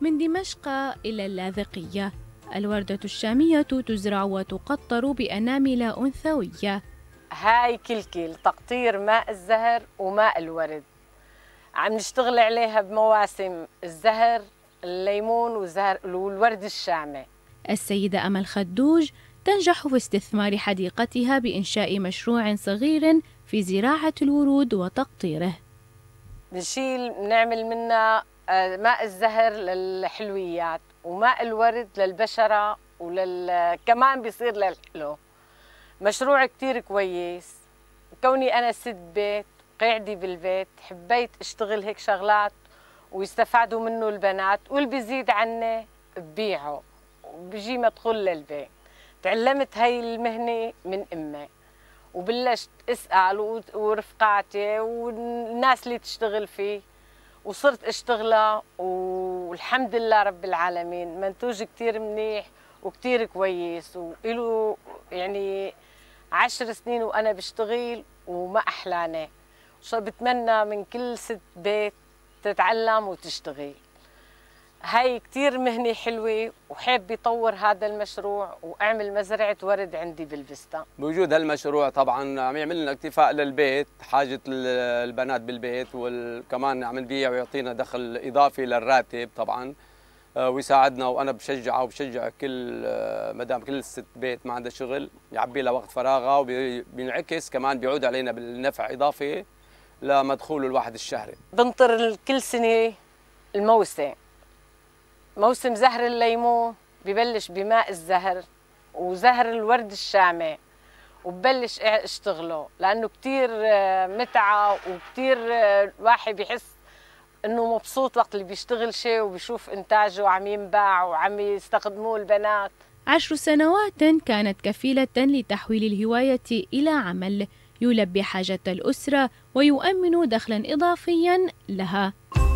من دمشق إلى اللاذقية الوردة الشامية تزرع وتقطر بأنامل أنثوية هاي كلكل تقطير ماء الزهر وماء الورد عم نشتغل عليها بمواسم الزهر الليمون وزهر والورد الشامي السيدة أمل خدوج تنجح في استثمار حديقتها بإنشاء مشروع صغير في زراعة الورود وتقطيره نشيل نعمل منها ماء الزهر للحلويات وماء الورد للبشرة ولل بيصير للحلو مشروع كتير كويس كوني أنا ست بيت قاعدة بالبيت حبيت اشتغل هيك شغلات ويستفادوا منه البنات واللي بيزيد عني ببيعه وبيجي مدخول للبيت تعلمت هاي المهنة من أمي وبلشت أسأل ورفقاتي والناس اللي تشتغل فيه وصرت اشتغلها والحمد لله رب العالمين منتوج كتير منيح وكتير كويس وإله يعني عشر سنين وانا بشتغل وما أحلاني بتمنى من كل ست بيت تتعلم وتشتغل هاي كتير مهنة حلوة وحاب يطور هذا المشروع وأعمل مزرعة ورد عندي بالفيستا بوجود هالمشروع طبعا عم يعمل لنا اكتفاء للبيت حاجة البنات بالبيت وكمان عم نبيع ويعطينا دخل إضافي للراتب طبعا آه، ويساعدنا وأنا بشجعه وبشجع كل آه، مدام كل ست بيت ما عندها شغل يعبي لها وقت فراغها وبينعكس كمان بيعود علينا بالنفع إضافي لمدخوله الواحد الشهري بنطر كل سنة الموسم موسم زهر الليمون ببلش بماء الزهر وزهر الورد الشامي وببلش اشتغله لانه كثير آه، متعه وكثير آه، الواحد بيحس انه مبسوط وقت اللي بيشتغل شيء وبيشوف انتاجه عم ينباع وعم يستخدموه البنات عشر سنوات كانت كفيلة لتحويل الهواية إلى عمل يلبي حاجة الأسرة ويؤمن دخلا إضافيا لها